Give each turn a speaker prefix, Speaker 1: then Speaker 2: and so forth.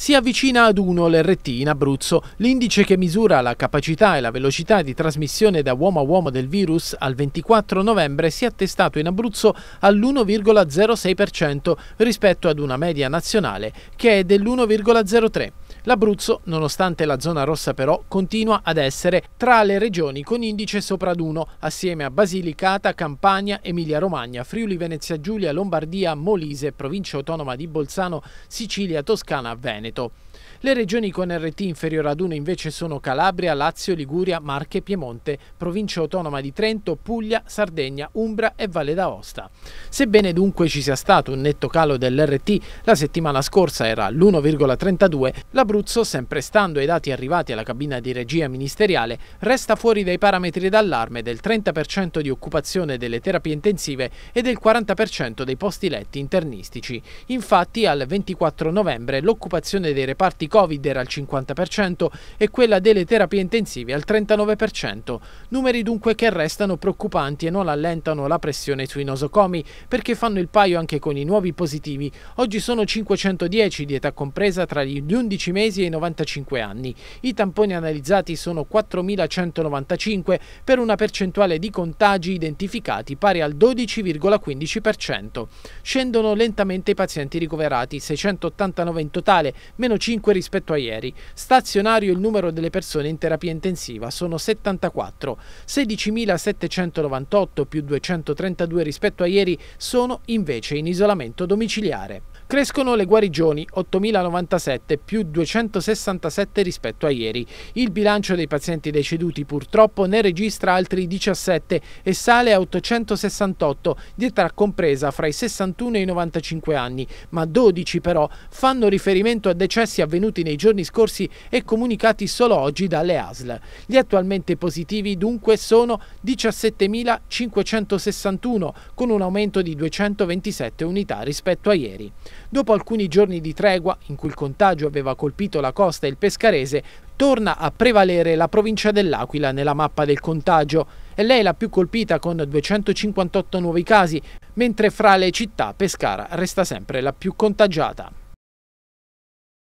Speaker 1: Si avvicina ad 1 l'RT in Abruzzo, l'indice che misura la capacità e la velocità di trasmissione da uomo a uomo del virus al 24 novembre si è attestato in Abruzzo all'1,06% rispetto ad una media nazionale che è dell'1,03%. L'Abruzzo, nonostante la zona rossa però, continua ad essere tra le regioni con indice sopra ad 1, assieme a Basilicata, Campania, Emilia-Romagna, Friuli, Venezia Giulia, Lombardia, Molise, provincia autonoma di Bolzano, Sicilia, Toscana, Veneto. Veneto. Le regioni con RT inferiore ad 1 invece sono Calabria, Lazio, Liguria, Marche, Piemonte, provincia autonoma di Trento, Puglia, Sardegna, Umbra e Valle d'Aosta. Sebbene dunque ci sia stato un netto calo dell'RT, la settimana scorsa era l'1,32, l'Abruzzo, sempre stando ai dati arrivati alla cabina di regia ministeriale, resta fuori dai parametri d'allarme del 30% di occupazione delle terapie intensive e del 40% dei posti letti internistici. Infatti al 24 novembre l'occupazione l'occupazione dei reparti Covid era al 50% e quella delle terapie intensive al 39%, numeri dunque che restano preoccupanti e non allentano la pressione sui nosocomi perché fanno il paio anche con i nuovi positivi. Oggi sono 510 di età compresa tra gli 11 mesi e i 95 anni. I tamponi analizzati sono 4.195 per una percentuale di contagi identificati pari al 12,15%. Scendono lentamente i pazienti ricoverati, 689 in totale, meno 5 rispetto a ieri. Stazionario il numero delle persone in terapia intensiva, sono 74, 16.798 più 232 rispetto a ieri sono invece in isolamento domiciliare. Crescono le guarigioni 8.097 più 267 rispetto a ieri. Il bilancio dei pazienti deceduti purtroppo ne registra altri 17 e sale a 868 di età compresa fra i 61 e i 95 anni, ma 12 però fanno riferimento a decessi avvenuti nei giorni scorsi e comunicati solo oggi dalle ASL. Gli attualmente positivi dunque sono 17.561 con un aumento di 227 unità rispetto a ieri. Dopo alcuni giorni di tregua, in cui il contagio aveva colpito la costa e il pescarese, torna a prevalere la provincia dell'Aquila nella mappa del contagio e lei è la più colpita con 258 nuovi casi, mentre fra le città Pescara resta sempre la più contagiata.